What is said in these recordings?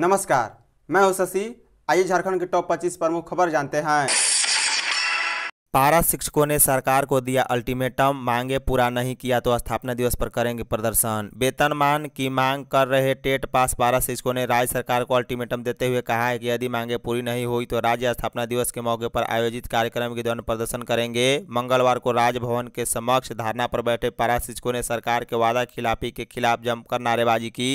नमस्कार मैं हूं शशि आइए झारखंड के टॉप 25 प्रमुख खबर जानते हैं पारा शिक्षकों ने सरकार को दिया अल्टीमेटम मांगे पूरा नहीं किया तो स्थापना दिवस पर करेंगे प्रदर्शन वेतनमान की मांग कर रहे टेट पास पारा शिक्षकों ने राज्य सरकार को अल्टीमेटम देते हुए कहा है कि यदि मांगे पूरी नहीं हुई तो राज्य स्थापना दिवस के मौके पर आयोजित कार्यक्रम के दौरान प्रदर्शन करेंगे मंगलवार को राजभवन के समक्ष धारणा पर बैठे पारा शिक्षकों ने सरकार के वादा खिलाफी के खिलाफ जमकर नारेबाजी की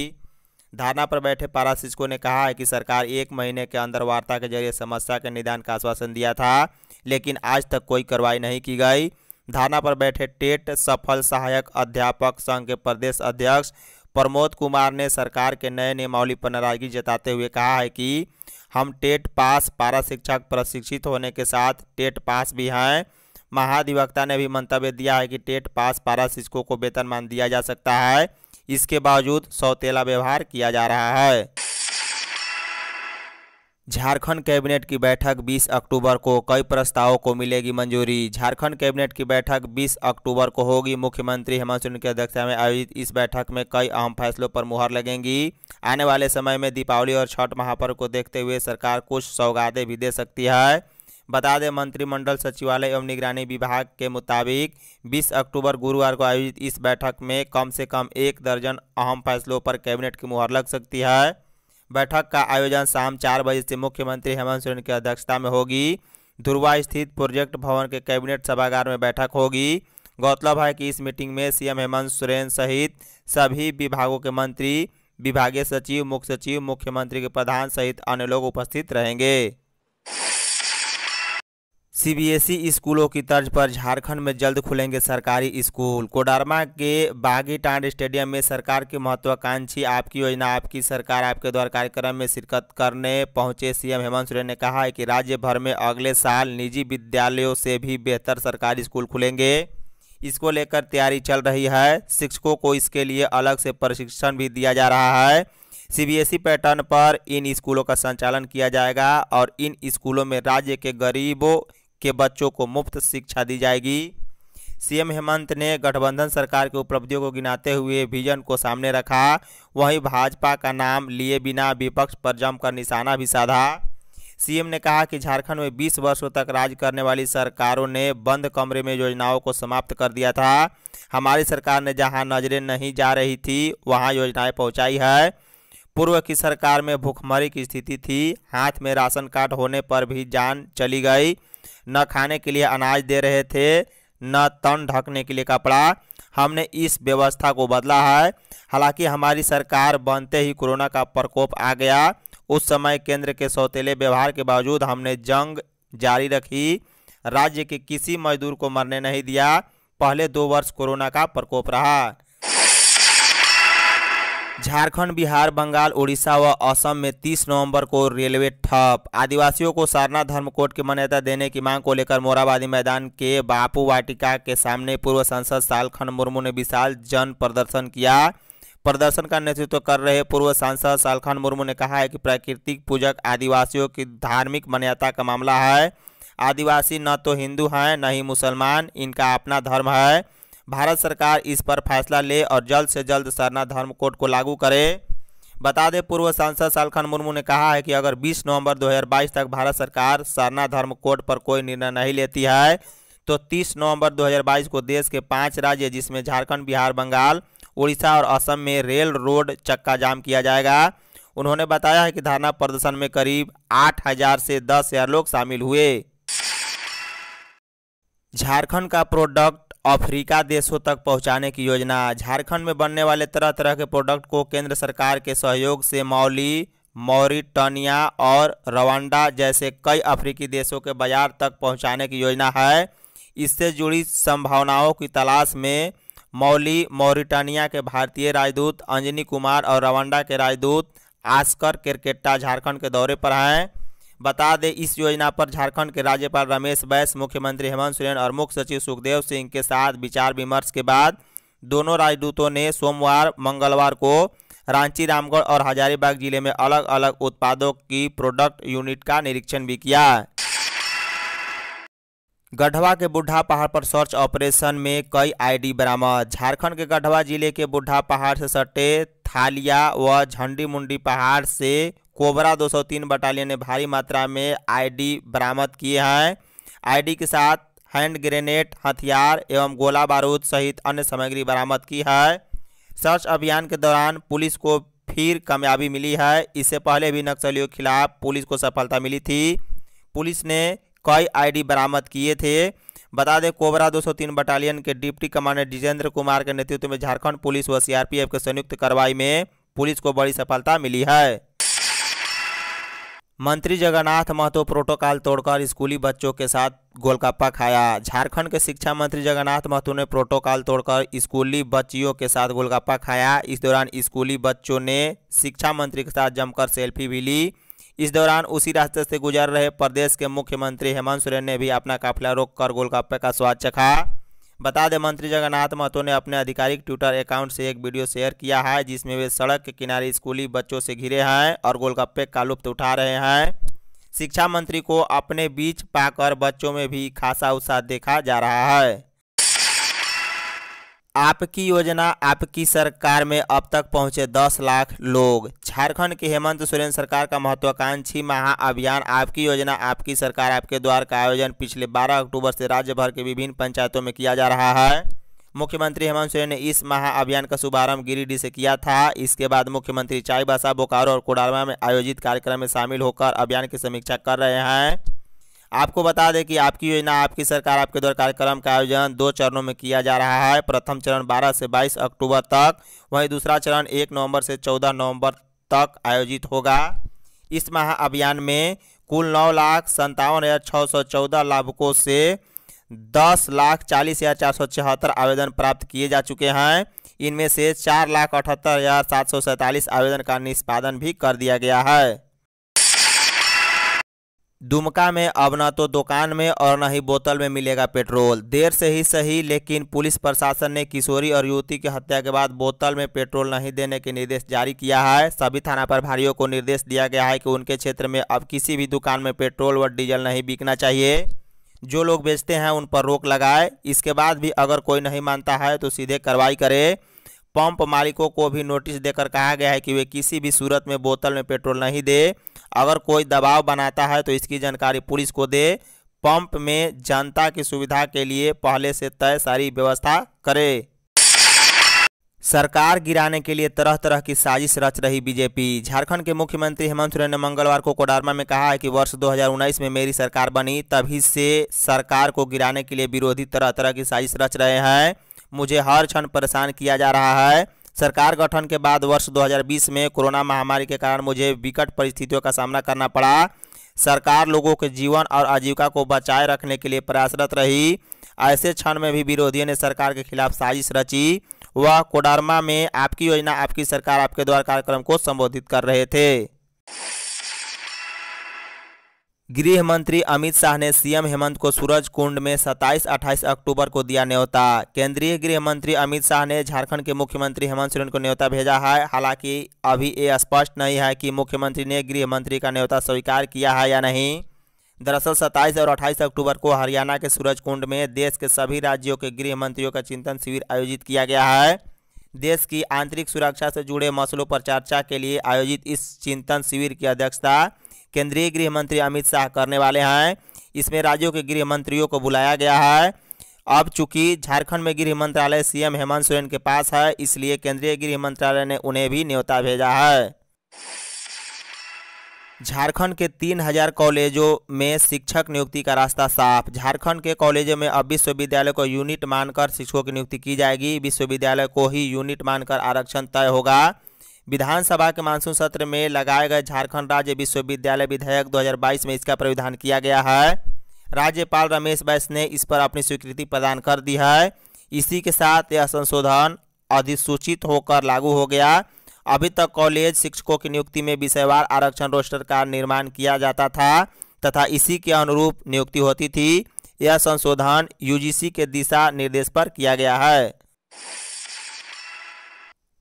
धारणा पर बैठे पारा शिक्षकों ने कहा है कि सरकार एक महीने के अंदर वार्ता के जरिए समस्या के निदान का आश्वासन दिया था लेकिन आज तक कोई कार्रवाई नहीं की गई धारणा पर बैठे टेट सफल सहायक अध्यापक संघ के प्रदेश अध्यक्ष प्रमोद कुमार ने सरकार के नए नियमावली पर नाराजगी जताते हुए कहा है कि हम टेट पास पारा शिक्षक प्रशिक्षित होने के साथ टेट पास भी हैं महाधिवक्ता ने भी मंतव्य दिया है कि टेट पास पारा शिक्षकों को वेतनमान दिया जा सकता है इसके बावजूद सौतेला व्यवहार किया जा रहा है झारखंड कैबिनेट की बैठक 20 अक्टूबर को कई प्रस्तावों को मिलेगी मंजूरी झारखंड कैबिनेट की बैठक 20 अक्टूबर को होगी मुख्यमंत्री हेमंत सोरेन की अध्यक्षता में आयोजित इस बैठक में कई अहम फैसलों पर मुहर लगेंगी आने वाले समय में दीपावली और छठ महापर्व को देखते हुए सरकार कुछ सौगातें भी दे सकती है बता दें मंत्रिमंडल सचिवालय एवं निगरानी विभाग के मुताबिक 20 अक्टूबर गुरुवार को आयोजित इस बैठक में कम से कम एक दर्जन अहम फैसलों पर कैबिनेट की मुहर लग सकती है बैठक का आयोजन शाम चार बजे से मुख्यमंत्री हेमंत सोरेन की अध्यक्षता में होगी धुरवा स्थित प्रोजेक्ट भवन के कैबिनेट सभागार में बैठक होगी गौरतलब है कि इस मीटिंग में सीएम हेमंत सोरेन सहित सभी विभागों के मंत्री विभागीय सचिव मुख्य सचिव मुख्यमंत्री के प्रधान सहित अन्य लोग उपस्थित रहेंगे सीबीएसई स्कूलों की तर्ज पर झारखंड में जल्द खुलेंगे सरकारी स्कूल कोडरमा के बागीटांड स्टेडियम में सरकार की महत्वाकांक्षी आपकी योजना आपकी सरकार आपके द्वारा कार्यक्रम में शिरकत करने पहुंचे सीएम हेमंत सोरेन ने कहा है कि राज्य भर में अगले साल निजी विद्यालयों से भी बेहतर सरकारी स्कूल खुलेंगे इसको लेकर तैयारी चल रही है शिक्षकों को इसके लिए अलग से प्रशिक्षण भी दिया जा रहा है सीबीएसई पैटर्न पर इन स्कूलों का संचालन किया जाएगा और इन स्कूलों में राज्य के गरीबों के बच्चों को मुफ्त शिक्षा दी जाएगी सीएम हेमंत ने गठबंधन सरकार की उपलब्धियों को गिनाते हुए विजन को सामने रखा वहीं भाजपा का नाम लिए बिना विपक्ष पर जमकर निशाना भी साधा सीएम ने कहा कि झारखंड में 20 वर्षों तक राज करने वाली सरकारों ने बंद कमरे में योजनाओं को समाप्त कर दिया था हमारी सरकार ने जहां नजरें नहीं जा रही थी वहां योजनाएं पहुंचाई है पूर्व की सरकार में भूखमरी की स्थिति थी हाथ में राशन कार्ड होने पर भी जान चली गई न खाने के लिए अनाज दे रहे थे न तन ढकने के लिए कपड़ा हमने इस व्यवस्था को बदला है हालांकि हमारी सरकार बनते ही कोरोना का प्रकोप आ गया उस समय केंद्र के सौतेले व्यवहार के बावजूद हमने जंग जारी रखी राज्य के किसी मजदूर को मरने नहीं दिया पहले दो वर्ष कोरोना का प्रकोप रहा झारखंड बिहार बंगाल उड़ीसा व असम में 30 नवंबर को रेलवे ठप आदिवासियों को सरना धर्म कोड की मान्यता देने की मांग को लेकर मोराबादी मैदान के बापू वाटिका के सामने पूर्व सांसद सालखंड मुर्मू ने विशाल जन प्रदर्शन किया प्रदर्शन का नेतृत्व कर रहे पूर्व सांसद सालखन मुर्मू ने कहा है कि प्राकृतिक पूजक आदिवासियों की धार्मिक मान्यता का मामला है आदिवासी न तो हिंदू हैं न ही मुसलमान इनका अपना धर्म है भारत सरकार इस पर फैसला ले और जल्द से जल्द सरना धर्म कोड को लागू करे बता दें पूर्व सांसद सालखन मुर्मू ने कहा है कि अगर 20 नवंबर 2022 तक भारत सरकार सरना धर्म कोड पर कोई निर्णय नहीं लेती है तो 30 नवंबर 2022 को देश के पांच राज्य जिसमें झारखंड बिहार बंगाल उड़ीसा और असम में रेल रोड चक्का जाम किया जाएगा उन्होंने बताया है कि धरना प्रदर्शन में करीब आठ हजार से दस हजार लोग शामिल हुए झारखंड का प्रोडक्ट अफ्रीका देशों तक पहुंचाने की योजना झारखंड में बनने वाले तरह तरह के प्रोडक्ट को केंद्र सरकार के सहयोग से मौली मौरिटनिया और रवांडा जैसे कई अफ्रीकी देशों के बाजार तक पहुंचाने की योजना है इससे जुड़ी संभावनाओं की तलाश में मौली मौरिटानिया के भारतीय राजदूत अंजनी कुमार और रवांडा के राजदूत आस्कर क्रिकेटा झारखंड के दौरे पर हैं बता दें इस योजना पर झारखंड के राज्यपाल रमेश बैस मुख्यमंत्री हेमंत सोरेन और मुख्य सचिव सुखदेव सिंह के साथ विचार विमर्श के बाद दोनों राजदूतों ने सोमवार मंगलवार को रांची रामगढ़ और हजारीबाग जिले में अलग अलग उत्पादों की प्रोडक्ट यूनिट का निरीक्षण भी किया गढ़वा के बुढ़ा पहाड़ पर सर्च ऑपरेशन में कई आईडी बरामद झारखंड के गढ़वा जिले के बुढ़ा पहाड़ से सटे थालिया व झंडी मुंडी पहाड़ से कोबरा 203 बटालियन ने भारी मात्रा में आईडी बरामद किए हैं आईडी के साथ हैंड ग्रेनेड हथियार एवं गोला बारूद सहित अन्य सामग्री बरामद की है सर्च अभियान के दौरान पुलिस को फिर कामयाबी मिली है इससे पहले भी नक्सलियों के खिलाफ पुलिस को सफलता मिली थी पुलिस ने कई आईडी बरामद किए थे बता दें कोबरा 203 बटालियन के डिप्टी कमांडर जितेंद्र कुमार के नेतृत्व में झारखंड पुलिस व सीआरपीएफ के संयुक्त कार्रवाई में पुलिस को बड़ी सफलता मिली है मंत्री जगन्नाथ महतो प्रोटोकॉल तोड़कर स्कूली बच्चों के साथ गोलगप्पा खाया झारखंड के शिक्षा मंत्री जगन्नाथ महतो ने प्रोटोकॉल तोड़कर स्कूली बच्चियों के साथ गोलगप्पा खाया इस दौरान स्कूली बच्चों ने शिक्षा मंत्री के साथ जमकर सेल्फी भी ली इस दौरान उसी रास्ते से गुजर रहे प्रदेश के मुख्यमंत्री हेमंत सोरेन ने भी अपना काफिला रोक कर गोलगप्पे का स्वाद चखा बता दें मंत्री जगन्नाथ महतो ने अपने आधिकारिक ट्विटर अकाउंट से एक वीडियो शेयर किया है जिसमें वे सड़क के किनारे स्कूली बच्चों से घिरे हैं और गोलगप्पे का लुप्त उठा रहे हैं शिक्षा मंत्री को अपने बीच पाकर बच्चों में भी खासा उत्साह देखा जा रहा है आपकी योजना आपकी सरकार में अब तक पहुंचे 10 लाख लोग झारखंड की हेमंत सोरेन सरकार का महत्वाकांक्षी महाअभियान आपकी योजना आपकी सरकार आपके द्वार का आयोजन पिछले 12 अक्टूबर से राज्य भर के विभिन्न पंचायतों में किया जा रहा है मुख्यमंत्री हेमंत सोरेन ने इस महाअभियान का शुभारंभ गिरिडीह से किया था इसके बाद मुख्यमंत्री चाईबासा बोकारो और कोडारमा में आयोजित कार्यक्रम में शामिल होकर अभियान की समीक्षा कर रहे हैं आपको बता दें कि आपकी योजना आपकी सरकार आपके द्वारा कार्यक्रम का आयोजन दो चरणों में किया जा रहा है प्रथम चरण 12 से 22 अक्टूबर तक वहीं दूसरा चरण 1 नवंबर से 14 नवंबर तक आयोजित होगा इस महाअभियान में कुल नौ लाख संतावन हज़ार छः सौ चौदह लाभुकों से दस लाख चालीस हज़ार चार सौ छिहत्तर आवेदन प्राप्त किए जा चुके हैं इनमें से चार लाख अठहत्तर हज़ार सात सौ सैंतालीस आवेदन का निष्पादन भी कर दिया गया है दुमका में अब न तो दुकान में और न ही बोतल में मिलेगा पेट्रोल देर से ही सही लेकिन पुलिस प्रशासन ने किशोरी और युवती की हत्या के बाद बोतल में पेट्रोल नहीं देने के निर्देश जारी किया है सभी थाना प्रभारियों को निर्देश दिया गया है कि उनके क्षेत्र में अब किसी भी दुकान में पेट्रोल व डीजल नहीं बिकना चाहिए जो लोग बेचते हैं उन पर रोक लगाए इसके बाद भी अगर कोई नहीं मानता है तो सीधे कार्रवाई करे पंप मालिकों को भी नोटिस देकर कहा गया है कि वे किसी भी सूरत में बोतल में पेट्रोल नहीं दे अगर कोई दबाव बनाता है तो इसकी जानकारी पुलिस को दे पंप में जनता की सुविधा के लिए पहले से तय सारी व्यवस्था करे सरकार गिराने के लिए तरह तरह की साजिश रच रही बीजेपी झारखंड के मुख्यमंत्री हेमंत सोरेन ने मंगलवार को कोडारमा में कहा है कि वर्ष 2019 में मेरी सरकार बनी तभी से सरकार को गिराने के लिए विरोधी तरह तरह की साजिश रच रहे हैं मुझे हर क्षण परेशान किया जा रहा है सरकार गठन के बाद वर्ष 2020 में कोरोना महामारी के कारण मुझे विकट परिस्थितियों का सामना करना पड़ा सरकार लोगों के जीवन और आजीविका को बचाए रखने के लिए प्रयासरत रही ऐसे क्षण में भी विरोधियों ने सरकार के खिलाफ साजिश रची वह कोडरमा में आपकी योजना आपकी सरकार आपके द्वारा कार्यक्रम को संबोधित कर रहे थे गृह मंत्री अमित शाह ने सीएम हेमंत को सूरज कुंड में 27-28 अक्टूबर को दिया न्योता केंद्रीय गृह मंत्री अमित शाह ने झारखंड के मुख्यमंत्री हेमंत सोरेन को न्योता भेजा है हालांकि अभी ये स्पष्ट नहीं है कि मुख्यमंत्री ने गृह मंत्री का न्योता स्वीकार किया है या नहीं दरअसल 27 और 28 अक्टूबर को हरियाणा के कुंड में देश के सभी राज्यों के गृह मंत्रियों का चिंतन शिविर आयोजित किया गया है देश की आंतरिक सुरक्षा से जुड़े मसलों पर चर्चा के लिए आयोजित इस चिंतन शिविर की अध्यक्षता केंद्रीय गृह मंत्री अमित शाह करने वाले हैं इसमें राज्यों के गृह मंत्रियों को बुलाया गया है अब चूंकि झारखंड में गृह मंत्रालय सीएम हेमंत सोरेन के पास है इसलिए केंद्रीय गृह मंत्रालय ने उन्हें भी न्योता भेजा है झारखंड के तीन हजार कॉलेजों में शिक्षक नियुक्ति का रास्ता साफ झारखंड के कॉलेजों में अब विश्वविद्यालय को यूनिट मानकर शिक्षकों की नियुक्ति की जाएगी विश्वविद्यालय को ही यूनिट मानकर आरक्षण तय होगा विधानसभा के मानसून सत्र में लगाए गए झारखंड राज्य विश्वविद्यालय विधेयक 2022 में इसका प्राविधान किया गया है राज्यपाल रमेश बैस ने इस पर अपनी स्वीकृति प्रदान कर दी है इसी के साथ यह संशोधन अधिसूचित होकर लागू हो गया अभी तक कॉलेज शिक्षकों की नियुक्ति में विषयवार आरक्षण रोस्टर का निर्माण किया जाता था तथा इसी के अनुरूप नियुक्ति होती थी यह संशोधन यूजीसी के दिशा निर्देश पर किया गया है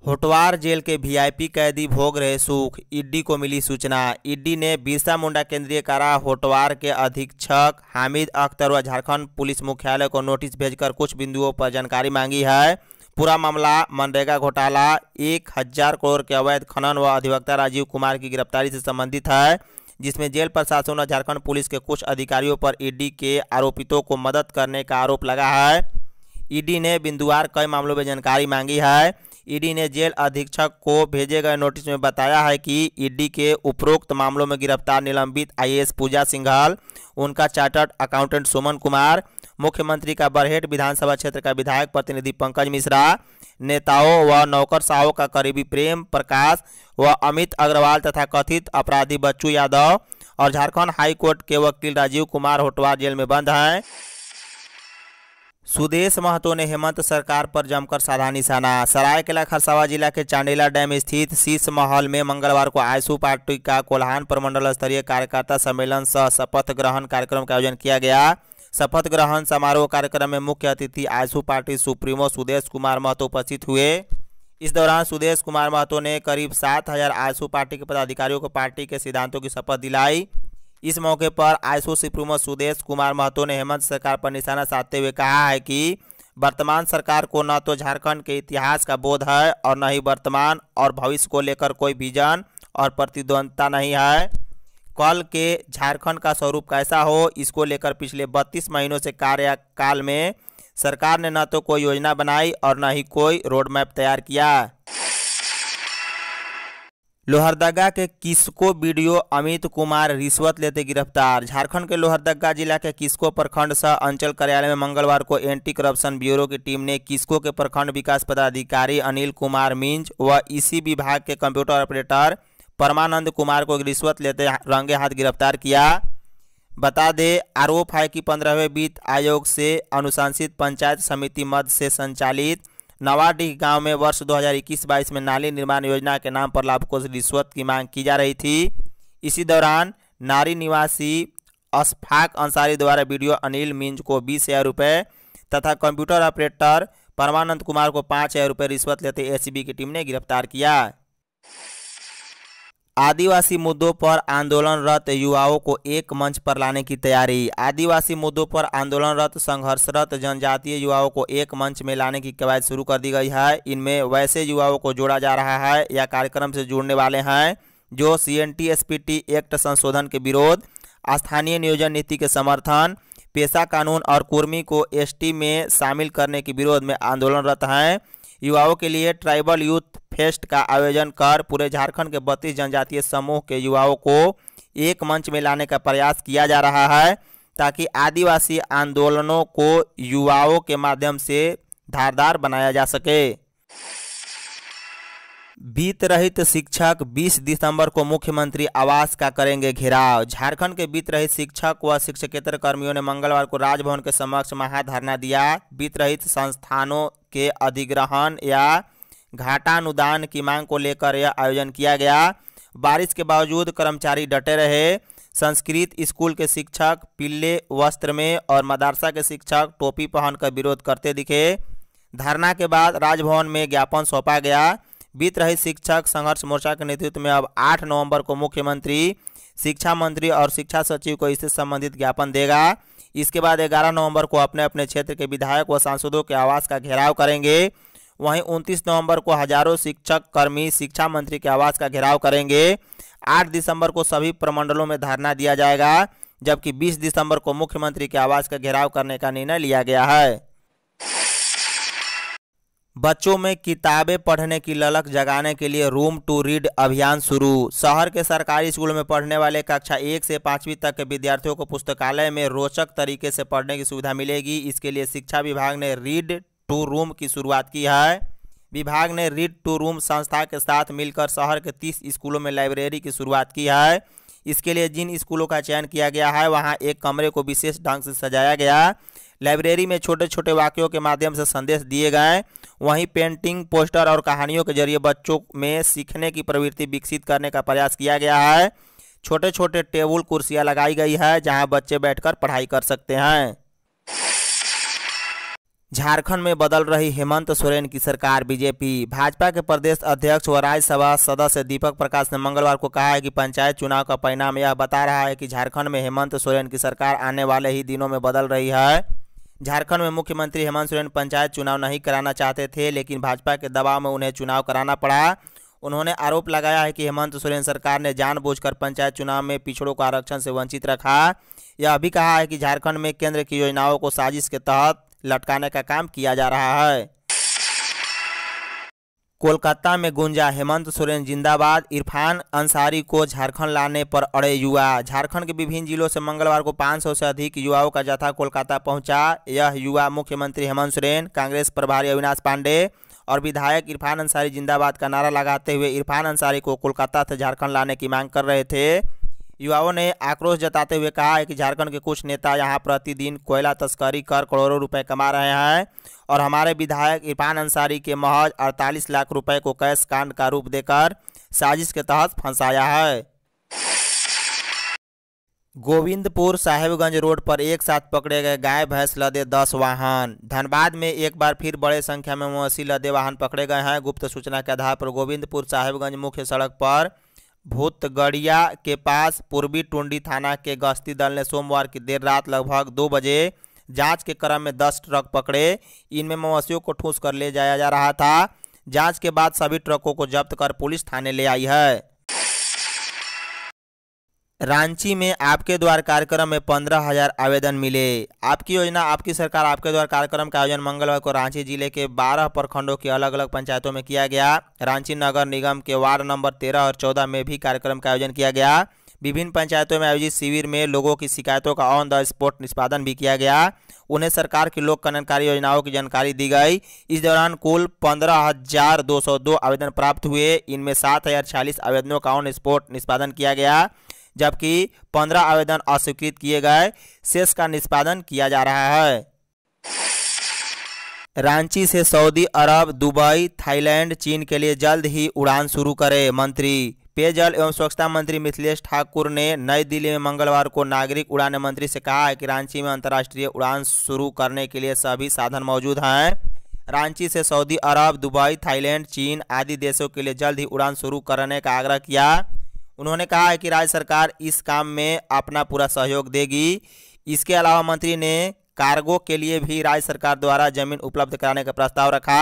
होटवार जेल के वीआईपी कैदी भोग रहे सुख ईडी को मिली सूचना ईडी ने बिरसा मुंडा केंद्रीय कारा होटवार के अधीक्षक हामिद अख्तर व झारखंड पुलिस मुख्यालय को नोटिस भेजकर कुछ बिंदुओं पर जानकारी मांगी है पूरा मामला मनरेगा घोटाला एक हजार करोड़ के अवैध खनन व अधिवक्ता राजीव कुमार की गिरफ्तारी से संबंधित है जिसमें जेल प्रशासन और झारखंड पुलिस के कुछ अधिकारियों पर ईडी के आरोपितों को मदद करने का आरोप लगा है ईडी ने बिंदुवार कई मामलों में जानकारी मांगी है ईडी ने जेल अधीक्षक को भेजे गए नोटिस में बताया है कि ईडी के उपरोक्त मामलों में गिरफ्तार निलंबित आईएएस पूजा सिंघल उनका चार्टर्ड अकाउंटेंट सुमन कुमार मुख्यमंत्री का बरहेट विधानसभा क्षेत्र का विधायक प्रतिनिधि पंकज मिश्रा नेताओं व नौकर साहों का करीबी प्रेम प्रकाश व अमित अग्रवाल तथा कथित अपराधी बच्चू यादव और झारखंड हाईकोर्ट के वकील राजीव कुमार होटवार जेल में बंद हैं सुदेश महतो ने हेमंत सरकार पर जमकर साधा निशाना सरायकेला खरसावा जिला के चांडीला डैम स्थित शीश महल में मंगलवार को आयसू पार्टी का कोल्हान प्रमंडल स्तरीय कार्यकर्ता सम्मेलन सह शपथ ग्रहण कार्यक्रम का आयोजन किया गया शपथ ग्रहण समारोह कार्यक्रम में मुख्य अतिथि आयसू पार्टी सुप्रीमो सुदेश कुमार महतो उपस्थित हुए इस दौरान सुदेश कुमार महतो ने करीब सात हजार पार्टी के पदाधिकारियों को पार्टी के सिद्धांतों की शपथ दिलाई इस मौके पर आईसो सुप्रीमो सुदेश कुमार महतो ने हेमंत सरकार पर निशाना साधते हुए कहा है कि वर्तमान सरकार को न तो झारखंड के इतिहास का बोध है और न ही वर्तमान और भविष्य को लेकर कोई विजन और प्रतिद्वंदता नहीं है कल के झारखंड का स्वरूप कैसा हो इसको लेकर पिछले 32 महीनों से कार्यकाल में सरकार ने न तो कोई योजना बनाई और न ही कोई रोड मैप तैयार किया लोहरदगा के किसको वीडियो अमित कुमार रिश्वत लेते गिरफ्तार झारखंड के लोहरदगा जिला के किसको प्रखंड सह अंचल कार्यालय में मंगलवार को एंटी करप्शन ब्यूरो की टीम ने किसको के प्रखंड विकास पदाधिकारी अनिल कुमार मिंज व इसी विभाग के कंप्यूटर ऑपरेटर परमानंद कुमार को रिश्वत लेते रंगे हाथ गिरफ्तार किया बता दे आरोप है कि पंद्रहवें वित्त आयोग से अनुशंसित पंचायत समिति मद से संचालित नवाडीह गांव में वर्ष 2021-22 में नाली निर्माण योजना के नाम पर लाभुकों से रिश्वत की मांग की जा रही थी इसी दौरान नारी निवासी अशफाक अंसारी द्वारा वीडियो अनिल मिंज को बीस हज़ार रुपये तथा कंप्यूटर ऑपरेटर परमानंद कुमार को पाँच हज़ार रुपये रिश्वत लेते एसीबी की टीम ने गिरफ्तार किया आदिवासी मुद्दों पर आंदोलनरत युवाओं को एक मंच पर लाने की तैयारी आदिवासी मुद्दों पर आंदोलनरत संघर्षरत जनजातीय युवाओं को एक मंच में लाने की कवायद शुरू कर दी गई है इनमें वैसे युवाओं को जोड़ा जा रहा है या कार्यक्रम से जुड़ने वाले हैं जो सी एन एक्ट संशोधन के विरोध स्थानीय नियोजन नीति के समर्थन पेशा कानून और कुर्मी को एस में शामिल करने के विरोध में आंदोलनरत हैं युवाओं के लिए ट्राइबल यूथ फेस्ट का आयोजन कर पूरे झारखंड के बत्तीस जनजातीय समूह के युवाओं को एक मंच में लाने का प्रयास किया जा रहा है ताकि आदिवासी आंदोलनों को युवाओं के माध्यम से धारदार बनाया जा सके वित्त रहित शिक्षक 20 दिसंबर को मुख्यमंत्री आवास का करेंगे घेराव झारखंड के वित्त रहित शिक्षक व शिक्षकेतर कर्मियों ने मंगलवार को राजभवन के समक्ष महाधरना दिया वित्त रहित संस्थानों के अधिग्रहण या घाटानुदान की मांग को लेकर यह आयोजन किया गया बारिश के बावजूद कर्मचारी डटे रहे संस्कृत स्कूल के शिक्षक पीले वस्त्र में और मदरसा के शिक्षक टोपी पहनकर विरोध करते दिखे धरना के बाद राजभवन में ज्ञापन सौंपा गया बीत रहे शिक्षक संघर्ष मोर्चा के नेतृत्व में अब 8 नवंबर को मुख्यमंत्री शिक्षा मंत्री और शिक्षा सचिव को इससे संबंधित ज्ञापन देगा इसके बाद 11 नवंबर को अपने अपने क्षेत्र के विधायक व सांसदों के आवास का घेराव करेंगे वहीं 29 नवंबर को हजारों शिक्षक कर्मी शिक्षा मंत्री के आवास का घेराव करेंगे 8 दिसंबर को सभी प्रमंडलों में धरना दिया जाएगा जबकि 20 दिसंबर को मुख्यमंत्री के आवास का घेराव करने का निर्णय लिया गया है बच्चों में किताबें पढ़ने की ललक जगाने के लिए रूम टू रीड अभियान शुरू शहर के सरकारी स्कूल में पढ़ने वाले कक्षा एक से पाँचवीं तक के विद्यार्थियों को पुस्तकालय में रोचक तरीके से पढ़ने की सुविधा मिलेगी इसके लिए शिक्षा विभाग ने रीड टू रूम की शुरुआत की है विभाग ने रीड टू रूम संस्था के साथ मिलकर शहर के तीस स्कूलों में लाइब्रेरी की शुरुआत की है इसके लिए जिन स्कूलों का चयन किया गया है वहां एक कमरे को विशेष ढंग से सजाया गया लाइब्रेरी में छोटे छोटे वाक्यों के माध्यम से संदेश दिए गए वहीं पेंटिंग पोस्टर और कहानियों के जरिए बच्चों में सीखने की प्रवृत्ति विकसित करने का प्रयास किया गया है छोटे छोटे टेबल कुर्सियाँ लगाई गई है जहाँ बच्चे बैठकर पढ़ाई कर सकते हैं झारखंड में बदल रही हेमंत सोरेन की सरकार बीजेपी भाजपा के प्रदेश अध्यक्ष व राज्यसभा सदस्य दीपक प्रकाश ने मंगलवार को कहा है कि पंचायत चुनाव का परिणाम यह बता रहा है कि झारखंड में हेमंत सोरेन की सरकार आने वाले ही दिनों में बदल रही है झारखंड में मुख्यमंत्री हेमंत सोरेन पंचायत चुनाव नहीं कराना चाहते थे लेकिन भाजपा के दबाव में उन्हें चुनाव कराना पड़ा उन्होंने आरोप लगाया है कि हेमंत सोरेन सरकार ने जानबूझकर पंचायत चुनाव में पिछड़ों को आरक्षण से वंचित रखा यह भी कहा है कि झारखंड में केंद्र की योजनाओं को साजिश के तहत लटकाने का काम किया जा रहा है कोलकाता में गुंजा हेमंत सोरेन जिंदाबाद इरफान अंसारी को झारखंड लाने पर अड़े युवा झारखंड के विभिन्न जिलों से मंगलवार को 500 से अधिक युवाओं का जत्था कोलकाता पहुंचा यह युवा मुख्यमंत्री हेमंत सोरेन कांग्रेस प्रभारी अविनाश पांडे और विधायक इरफान अंसारी जिंदाबाद का नारा लगाते हुए इरफान अंसारी को कोलकाता से झारखंड लाने की मांग कर रहे थे युवाओं ने आक्रोश जताते हुए कहा है कि झारखंड के कुछ नेता यहाँ प्रतिदिन कोयला तस्करी कर करोड़ों रुपए कमा रहे हैं और हमारे विधायक इरफान अंसारी के महज 48 लाख रुपए को कैश कांड का रूप देकर साजिश के तहत फंसाया है गोविंदपुर साहेबगंज रोड पर एक साथ पकड़े गए गाय भैंस लदे दस वाहन धनबाद में एक बार फिर बड़े संख्या में मवेशी लदे वाहन पकड़े गए हैं गुप्त सूचना के आधार पर गोविंदपुर साहेबगंज मुख्य सड़क पर भूतगड़िया के पास पूर्वी टुंडी थाना के गश्ती दल ने सोमवार की देर रात लगभग दो बजे जांच के क्रम में दस ट्रक पकड़े इनमें मवेशियों को ठूस कर ले जाया जा रहा था जांच के बाद सभी ट्रकों को जब्त कर पुलिस थाने ले आई है रांची में आपके द्वार कार्यक्रम में पंद्रह हजार आवेदन मिले आपकी योजना आपकी सरकार आपके द्वार कार्यक्रम का आयोजन मंगलवार को रांची जिले के बारह प्रखंडों के अलग अलग पंचायतों में किया गया रांची नगर निगम के वार्ड नंबर तेरह और चौदह में भी कार्यक्रम का आयोजन किया गया विभिन्न पंचायतों में आयोजित शिविर में लोगों की शिकायतों का ऑन द स्पॉट निष्पादन भी किया गया उन्हें सरकार की लोक कल्याणकारी योजनाओं की जानकारी दी गई इस दौरान कुल पंद्रह हजार दो सौ दो आवेदन प्राप्त हुए इनमें सात हजार छियालीस आवेदनों का ऑन स्पॉट निष्पादन किया गया जबकि पंद्रह आवेदन अस्वीकृत किए गए शेष का निष्पादन किया जा रहा है रांची से सऊदी अरब दुबई थाईलैंड चीन के लिए जल्द ही उड़ान शुरू करे मंत्री पेयजल एवं स्वच्छता मंत्री मिथिलेश ठाकुर ने नई दिल्ली में मंगलवार को नागरिक उड़ान मंत्री से कहा है कि रांची में अंतर्राष्ट्रीय उड़ान शुरू करने के लिए सभी साधन मौजूद हैं रांची से सऊदी अरब दुबई थाईलैंड चीन आदि देशों के लिए जल्द ही उड़ान शुरू करने का आग्रह किया उन्होंने कहा है कि राज्य सरकार इस काम में अपना पूरा सहयोग देगी इसके अलावा मंत्री ने कार्गो के लिए भी राज्य सरकार द्वारा जमीन उपलब्ध कराने का प्रस्ताव रखा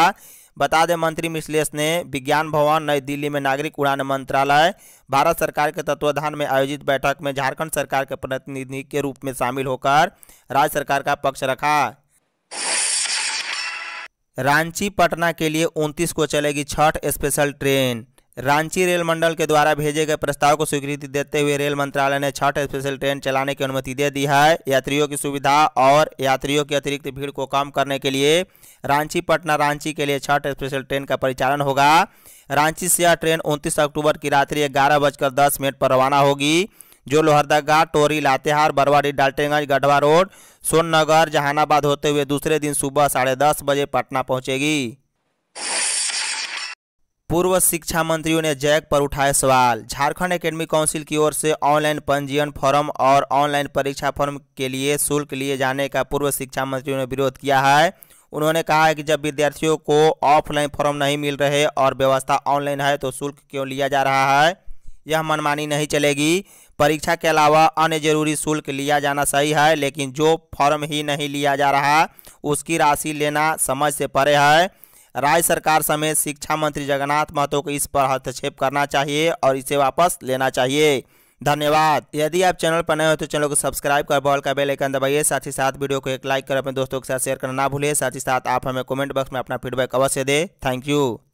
बता दें मंत्री मिश्लेष ने विज्ञान भवन नई दिल्ली में नागरिक उड़ान मंत्रालय भारत सरकार के तत्वाधान में आयोजित बैठक में झारखंड सरकार के प्रतिनिधि के रूप में शामिल होकर राज्य सरकार का पक्ष रखा रांची पटना के लिए 29 को चलेगी Chhath special train Ranchi rail मंडल के द्वारा भेजे गए प्रस्ताव को स्वीकृति देते हुए रेल मंत्रालय ने छठ स्पेशल ट्रेन चलाने की अनुमति दे दी है यात्रियों की सुविधा और यात्रियों की अतिरिक्त भीड़ को कम करने के लिए रांची पटना रांची के लिए छठ स्पेशल ट्रेन का परिचालन होगा रांची से यह ट्रेन उनतीस अक्टूबर की रात्रि ग्यारह बजकर दस मिनट पर रवाना होगी जो लोहरदगा टोरी लातेहार बरवाड़ी डाल्टेगंज गढ़वा रोड सोननगर जहानाबाद होते हुए दूसरे दिन सुबह साढ़े दस बजे पटना पहुंचेगी पूर्व शिक्षा मंत्रियों ने जैक पर उठाए सवाल झारखंड एकेडमी काउंसिल की ओर से ऑनलाइन पंजीयन फॉर्म और ऑनलाइन परीक्षा फॉर्म के लिए शुल्क लिए जाने का पूर्व शिक्षा मंत्रियों ने विरोध किया है उन्होंने कहा है कि जब विद्यार्थियों को ऑफलाइन फॉर्म नहीं मिल रहे और व्यवस्था ऑनलाइन है तो शुल्क क्यों लिया जा रहा है यह मनमानी नहीं चलेगी परीक्षा के अलावा अन्य जरूरी शुल्क लिया जाना सही है लेकिन जो फॉर्म ही नहीं लिया जा रहा उसकी राशि लेना समझ से परे है राज्य सरकार समेत शिक्षा मंत्री जगन्नाथ महतो को इस पर हस्तक्षेप करना चाहिए और इसे वापस लेना चाहिए धन्यवाद यदि आप चैनल पर नए हो तो चैनल को सब्सक्राइब कर बॉल का बेल आइकन दबाइए साथ ही साथ वीडियो को एक लाइक कर अपने दोस्तों के साथ शेयर करना ना भूलिए साथ ही साथ आप हमें कमेंट बॉक्स में अपना फीडबैक अवश्य दें थैंक यू